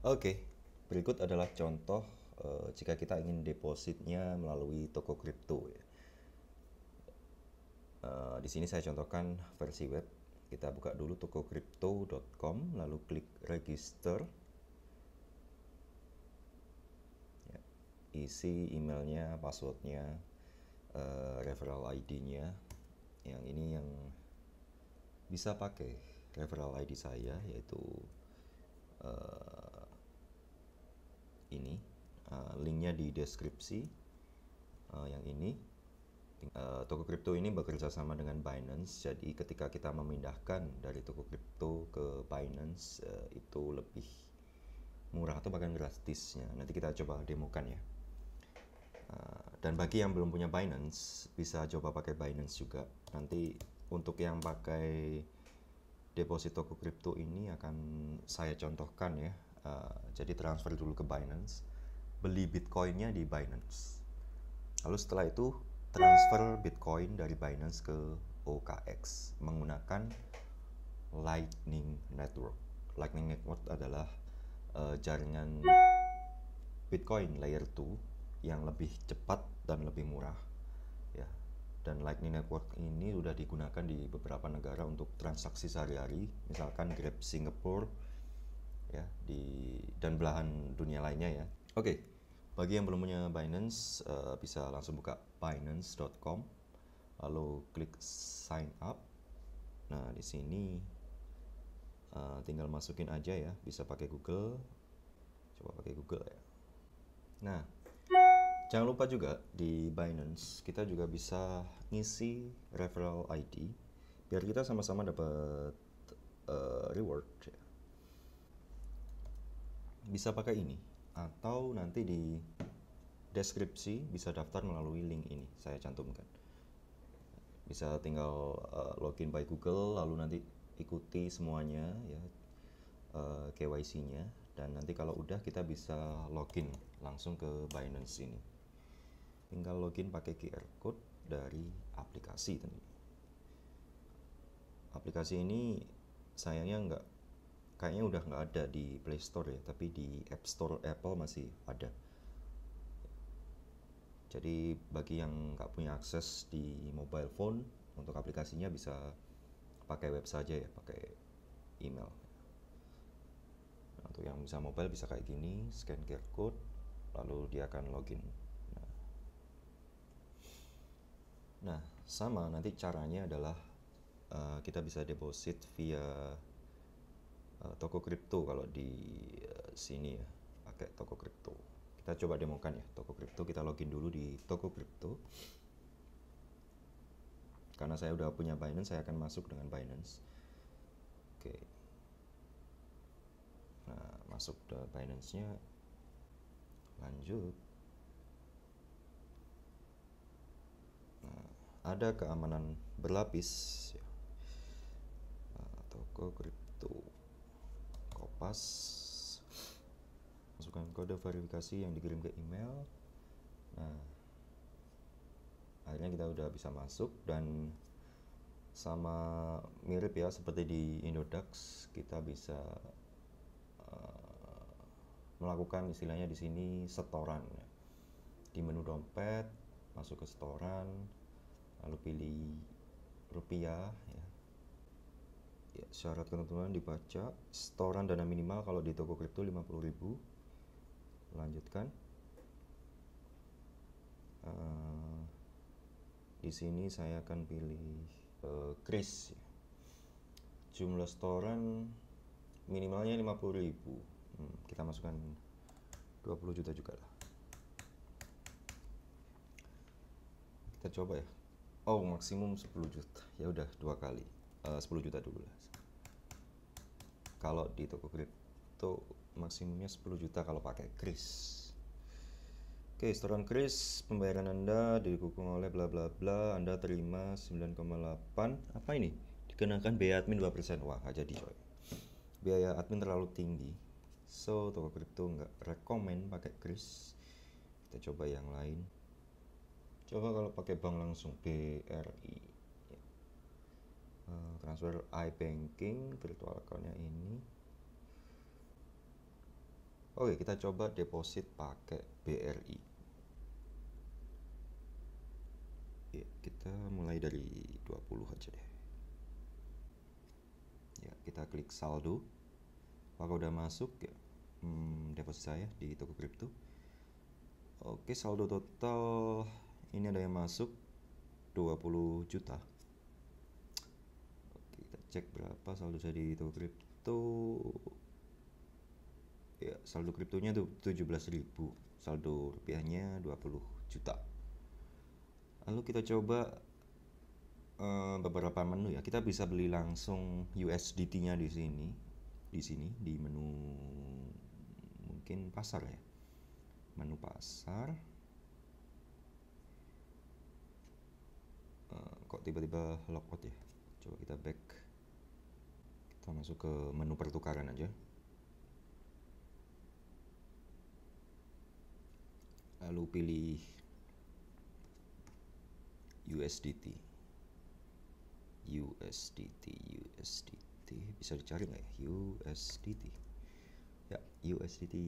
Oke, berikut adalah contoh uh, jika kita ingin depositnya melalui toko kripto. Uh, di sini saya contohkan versi web. Kita buka dulu tokocrypto.com, lalu klik register. Ya, isi emailnya, passwordnya, uh, referral ID-nya. Yang ini yang bisa pakai referral ID saya yaitu uh, ini uh, linknya di deskripsi uh, yang ini uh, toko kripto ini bekerja sama dengan Binance jadi ketika kita memindahkan dari toko kripto ke Binance uh, itu lebih murah atau bahkan gratisnya nanti kita coba demokan ya uh, dan bagi yang belum punya Binance bisa coba pakai Binance juga nanti untuk yang pakai deposit toko kripto ini akan saya contohkan ya uh, jadi transfer dulu ke Binance beli Bitcoinnya di Binance lalu setelah itu transfer Bitcoin dari Binance ke OKX menggunakan Lightning Network Lightning Network adalah uh, jaringan Bitcoin layer 2 yang lebih cepat dan lebih murah ya dan Lightning Network ini sudah digunakan di beberapa negara untuk transaksi sehari-hari misalkan Grab Singapore ya di dan belahan dunia lainnya ya. Oke, okay. bagi yang belum punya Binance uh, bisa langsung buka binance.com lalu klik sign up. Nah, di sini uh, tinggal masukin aja ya, bisa pakai Google. Coba pakai Google ya. Nah, jangan lupa juga di Binance kita juga bisa ngisi referral ID biar kita sama-sama dapat uh, reward ya bisa pakai ini atau nanti di deskripsi bisa daftar melalui link ini saya cantumkan bisa tinggal uh, login by Google lalu nanti ikuti semuanya ya uh, eh, KYC-nya dan nanti kalau udah kita bisa login langsung ke Binance ini tinggal login pakai QR code dari aplikasi aplikasi ini sayangnya nggak kayaknya udah nggak ada di Play Store ya tapi di App Store Apple masih ada jadi bagi yang nggak punya akses di mobile phone untuk aplikasinya bisa pakai web saja ya pakai email nah, untuk yang bisa mobile bisa kayak gini scan QR code lalu dia akan login nah, nah sama nanti caranya adalah uh, kita bisa deposit via Eh, toko kripto kalau di eh, sini ya pakai toko kripto kita coba demokan ya toko kripto kita login dulu di toko kripto karena saya udah punya Binance saya akan masuk dengan Binance oke nah masuk ke Binance nya lanjut nah, ada keamanan berlapis ya. Nah, toko kripto pas masukkan kode verifikasi yang dikirim ke email nah akhirnya kita udah bisa masuk dan sama mirip ya seperti di Indodax kita bisa uh, melakukan istilahnya di sini setoran di menu dompet masuk ke setoran lalu pilih rupiah ya syarat ketentuan dibaca setoran dana minimal kalau di toko kripto 50.000 lanjutkan uh, di sini saya akan pilih uh, jumlah setoran minimalnya 50.000 hmm, kita masukkan 20 juta juga lah kita coba ya oh maksimum 10 juta ya udah dua kali eh, uh, 10 juta dulu lah kalau di toko kripto maksimumnya 10 juta kalau pakai kris Oke, okay, setoran kris pembayaran Anda didukung oleh bla bla bla, Anda terima 9,8. Apa ini? Dikenakan biaya admin 2%. Wah, jadi coy. Biaya admin terlalu tinggi. So, toko kripto nggak rekomen pakai kris. Kita coba yang lain. Coba kalau pakai bank langsung BRI. Transfer eh, transfer iBanking virtual accountnya ini oke kita coba deposit pakai BRI ya, kita mulai dari 20 aja deh ya kita klik saldo apakah udah masuk ya hmm, deposit saya di toko crypto oke saldo total ini ada yang masuk 20 juta cek berapa saldo saya di itu kripto ya saldo kriptonya tuh ribu saldo rupiahnya 20 juta lalu kita coba uh, beberapa menu ya kita bisa beli langsung USDT nya di sini di sini di menu mungkin pasar ya menu pasar uh, kok tiba-tiba lockout ya coba kita back kita masuk ke menu pertukaran aja. Lalu pilih USDT. USDT, USDT. Bisa dicari nggak ya? USDT. Ya, USDT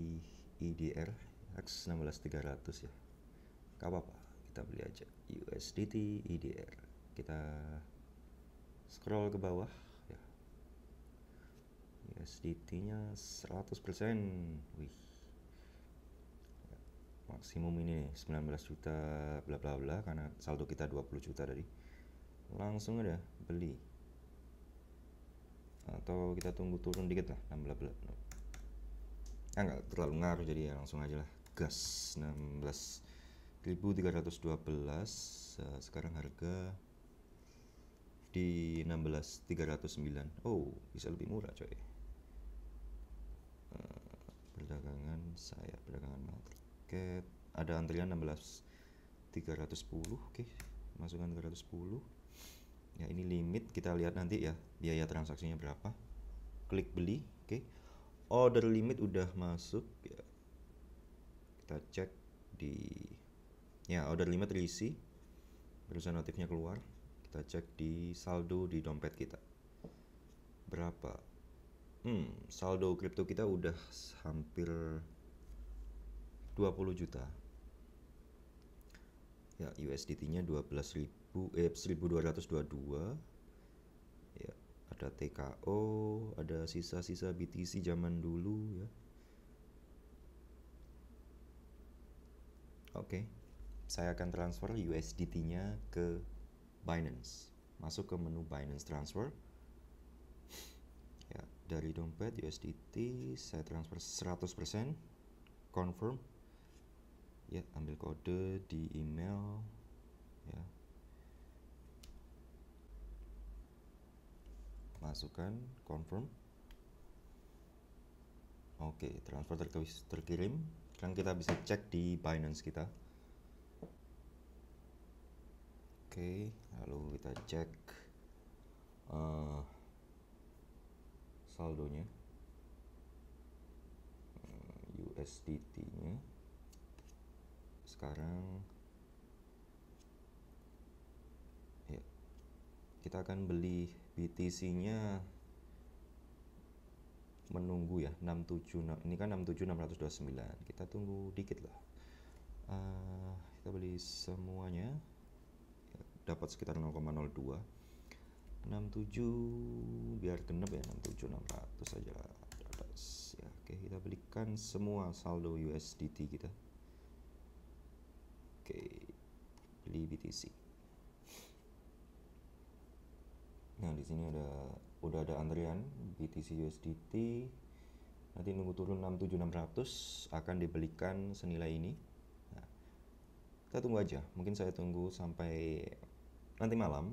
IDR X16300 ya. Gak apa-apa, kita beli aja. USDT IDR. Kita scroll ke bawah USDT-nya 100%. Wih. Maksimum ini nih 19 juta bla bla bla karena saldo kita 20 juta tadi. Langsung aja beli. Atau kita tunggu turun dikit lah 16 bla. Ah nggak terlalu ngaruh jadi ya langsung aja lah gas 16 1312 eh, sekarang harga di 16309 oh bisa lebih murah coy perdagangan saya perdagangan market ada antrian 16 310 oke masukkan 310 ya ini limit kita lihat nanti ya biaya transaksinya berapa klik beli oke order limit udah masuk ya kita cek di ya order limit terisi barusan notifnya keluar kita cek di saldo di dompet kita berapa hmm, saldo kripto kita udah hampir 20 juta ya USDT nya ribu eh 1222 ya ada TKO ada sisa-sisa BTC zaman dulu ya Oke, okay. saya akan transfer USDT-nya ke Binance. Masuk ke menu Binance Transfer, dari dompet USDT saya transfer 100% confirm ya ambil kode di email ya masukkan confirm oke transfer terkirim sekarang kita bisa cek di Binance kita oke lalu kita cek uh, saldonya hmm, USDT nya sekarang ya kita akan beli BTC nya menunggu ya 676 ini kan 67629 kita tunggu dikit lah uh, kita beli semuanya ya, dapat sekitar 0,02 67 biar genep ya 67 600 aja lah ya oke kita belikan semua saldo USDT kita oke beli BTC nah di sini ada udah ada antrian BTC USDT nanti nunggu turun 67600 akan dibelikan senilai ini nah, kita tunggu aja mungkin saya tunggu sampai nanti malam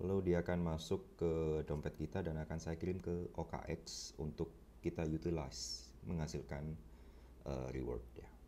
lalu dia akan masuk ke dompet kita dan akan saya kirim ke OKX untuk kita utilize menghasilkan uh, reward ya.